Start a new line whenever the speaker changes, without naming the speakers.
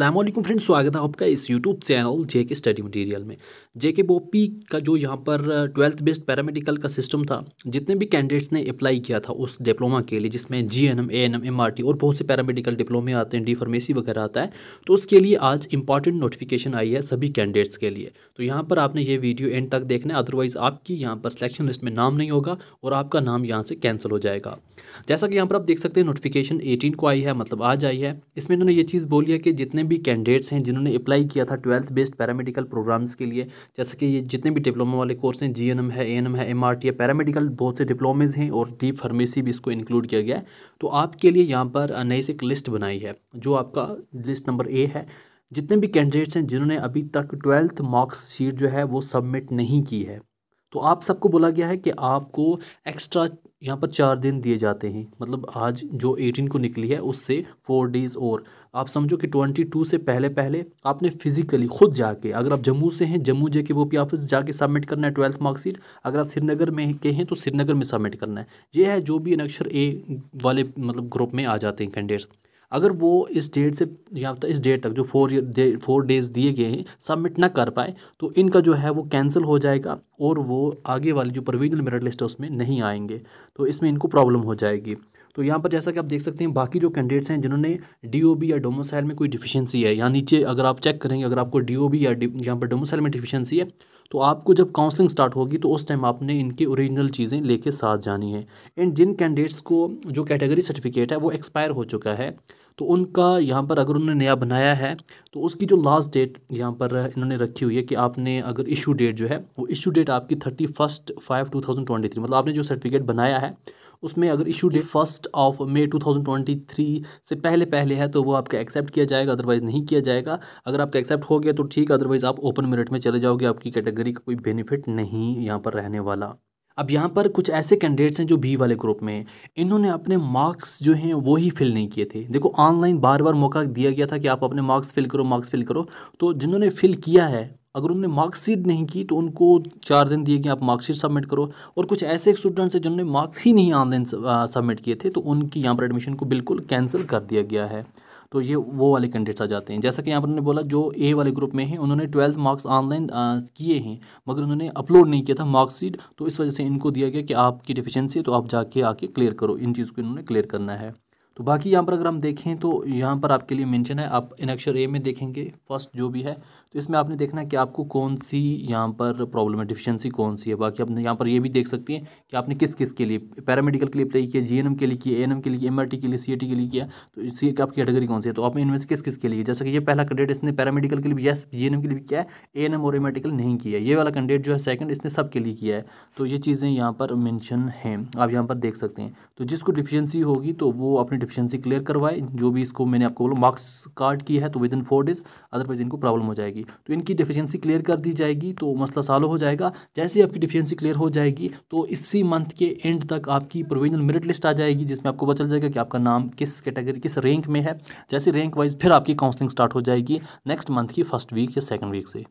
अल्लाम फ्रेंड्स स्वागत है आपका इस यूट्यूब चैनल जे के स्टडी मटेरियल में जे के पी का जो यहाँ पर ट्वेल्थ बेस्ड पैरामेडिकल का सिस्टम था जितने भी कैंडिडेट्स ने अप्लाई किया था उस डिप्लोमा के लिए जिसमें G N M A N M M R T और बहुत से पैरामेडिकल डिप्लोमे आते हैं डी फार्मेसी वगैरह आता है तो उसके लिए आज इंपॉर्टेंट नोटिफिकेशन आई है सभी कैंडिडेट्स के लिए तो यहाँ पर आपने ये वीडियो एंड तक देखना है अदरवाइज़ आपकी यहाँ पर सिलेक्शन लिस्ट में नाम नहीं होगा और आपका नाम यहाँ से कैंसिल हो जाएगा जैसा कि यहाँ पर आप देख सकते हैं नोटिफिकेशन एटीन को आई है मतलब आज आई है इसमें इन्होंने ये चीज़ बोली है कि जितने भी कैंडिडेट्स हैं जिन्होंने अप्लाई किया था ट्वेल्थ बेस्ड पैरामेडिकल प्रोग्राम्स के लिए जैसे कि ये जितने भी डिप्लोमा वाले कोर्स हैं जी है ए है एम है पैरामेडिकल बहुत से डिप्लोमेज हैं और डी फार्मेसी भी इसको इंक्लूड किया गया है तो आपके लिए यहाँ पर नई से एक लिस्ट बनाई है जो आपका लिस्ट नंबर ए है जितने भी कैंडिडेट्स हैं जिन्होंने अभी तक ट्वेल्थ मार्क्स शीट जो है वो सबमिट नहीं की है तो आप सबको बोला गया है कि आपको एक्स्ट्रा यहाँ पर चार दिन दिए जाते हैं मतलब आज जो एटीन को निकली है उससे फोर डेज़ और आप समझो कि ट्वेंटी टू से पहले पहले आपने फिजिकली खुद जाके अगर आप जम्मू से हैं जम्मू जे के वो पी ऑफिस जाके सबमिट करना है ट्वेल्थ मार्कशीट अगर आप श्रीनगर में के हैं तो श्रीनगर में सबमिट करना है ये है जो भी अनक्षर ए वाले मतलब ग्रुप में आ जाते हैं कैंडिडेट्स अगर वो इस डेट से या तो इस डेट तक जो फोर डे, फोर डेज़ दिए गए हैं सबमिट ना कर पाए तो इनका जो है वो कैंसिल हो जाएगा और वो आगे वाली जो प्रोविजनल मेरिट लिस्ट है उसमें नहीं आएंगे तो इसमें इनको प्रॉब्लम हो जाएगी तो यहाँ पर जैसा कि आप देख सकते हैं बाकी जो कैंडिडेट्स हैं जिन्होंने डी या डोमोसाइल में कोई डिफिशियंसी है या नीचे अगर आप चेक करेंगे अगर आपको डी या यहाँ पर डोमोसाइल में डिफिशियंसी है तो आपको जब काउंसलिंग स्टार्ट होगी तो उस टाइम आपने इनकी ओरिजिनल चीज़ें लेके साथ जानी है एंड जिन कैंडिडेट्स को जो कैटेगरी सर्टिफिकेट है वो एक्सपायर हो चुका है तो उनका यहाँ पर अगर उन्होंने नया बनाया है तो उसकी जो लास्ट डेट यहाँ पर इन्होंने रखी हुई है कि आपने अगर इशू डेट जो है वो इशू डेट आपकी thirty first five two thousand twenty three मतलब आपने जो सर्टिफिकेट बनाया है उसमें अगर issue date first of May 2023 से पहले पहले है तो वो आपका एक्सेप्ट किया जाएगा अदरवाइज़ नहीं किया जाएगा अगर आपका एक्सेप्ट हो गया तो ठीक अदरवाइज़ आप ओपन मेरिट में चले जाओगे आपकी कैटेगरी का कोई बेनिफिट नहीं यहाँ पर रहने वाला अब यहाँ पर कुछ ऐसे कैंडिडेट्स हैं जो बी वाले ग्रुप में हैं इन्होंने अपने मार्क्स जो हैं वो ही फिल नहीं किए थे देखो ऑनलाइन बार बार मौका दिया गया था कि आप अपने मार्क्स फिल करो मार्क्स फिल करो तो जिन्होंने फिल किया है अगर उनने मार्कशीट नहीं की तो उनको चार दिन दिए कि आप मार्कशीट सबमिट करो और कुछ ऐसे स्टूडेंट्स हैं जिन्होंने मार्क्स ही नहीं ऑनलाइन सबमिट किए थे तो उनकी यहाँ पर एडमिशन को बिल्कुल कैंसिल कर दिया गया है तो ये वो वाले कैंडिडेट्स आ जाते हैं जैसा कि यहाँ पर उन्होंने बोला जो ए वाले ग्रुप में हैं उन्होंने ट्वेल्थ मार्क्स ऑनलाइन किए हैं मगर उन्होंने अपलोड नहीं किया था मार्कशीट तो इस वजह से इनको दिया गया कि आपकी डिफिशेंसी है तो आप जाके आके क्लियर करो इन चीज़ को इन्होंने क्लियर करना है तो बाकी यहाँ पर अगर हम देखें तो यहाँ पर आपके लिए मेंशन है आप इन अक्षर ए में देखेंगे फर्स्ट जो भी है तो इसमें आपने देखना है कि आपको कौन सी यहाँ पर प्रॉब्लम है डिफिशेंसी कौन सी है बाकी आपने यहाँ पर ये भी देख सकती हैं कि आपने किस किस के लिए पैरामेडिकल के लिए अप्लाई किया जी के लिए किया ए के लिए एम के लिए सी के लिए किया तो इसी की आपकी कैटेगरी कौन सी है तो आपने इनमें से किस किस के लिए जैसे कि ये पहला कैंडेट इसने पैरामेडिकल के लिए भी यस जी के लिए भी किया है ए और एम नहीं किया ये वाला कैंडिडेट जो है सेकंड इसने सब के लिए किया है तो ये चीज़ें यहाँ पर मैंशन हैं आप यहाँ पर देख सकते हैं तो जिसको डिफिशियंसी होगी तो वो अपनी डिफिशेंसी क्लियर करवाए जो भी इसको मैंने आपको बोला मार्क्स कार्ड किया है तो within four days otherwise इनको प्रॉब्लम हो जाएगी जाएगी तो इनकी डिफिशियंसी क्लियर कर दी जाएगी तो मसला सालों हो जाएगा जैसे आपकी डिफिशियंसी क्लियर हो जाएगी तो इसी मंथ के एंड तक आपकी प्रोविजनल मेरिट लिस्ट आ जाएगी जिसमें आपको पता चल जाएगा कि आपका नाम किस कैटेगरी किस रैंक में है जैसे रैंक वाइज फिर आपकी काउंसलिंग स्टार्ट हो जाएगी नेक्स्ट मंथ की फर्स्ट वीक या सेकेंड वीक से